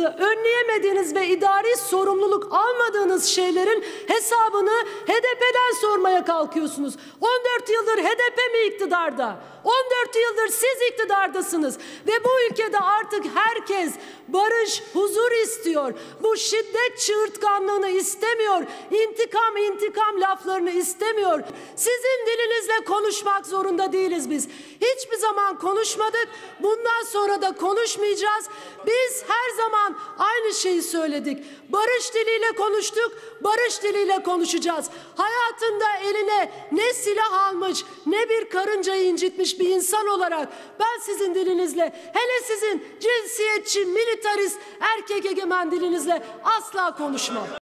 önleyemediğiniz ve idari sorumluluk almadığınız şeylerin hesabını HDP'den sormaya kalkıyorsunuz. 14 yıldır HDP mi iktidarda? 14 yıldır siz iktidardasınız ve bu ülkede artık herkes barış, huzur istiyor. Bu şiddet çığırtkanlığını istemiyor. İntikam, intikam laflarını istemiyor. Sizin dilinizle konuşmak zorunda değiliz biz. Hiçbir zaman konuşmadık. Bundan sonra da konuşmayacağız. Biz her zaman aynı şeyi söyledik. Barış diliyle konuştuk, barış diliyle konuşacağız. Hayatında eline ne silah almış, ne bir karıncayı incitmiş bir insan olarak ben sizin dilinizle, hele sizin cinsiyetçi, militarist, erkek egemen dilinizle asla konuşmam.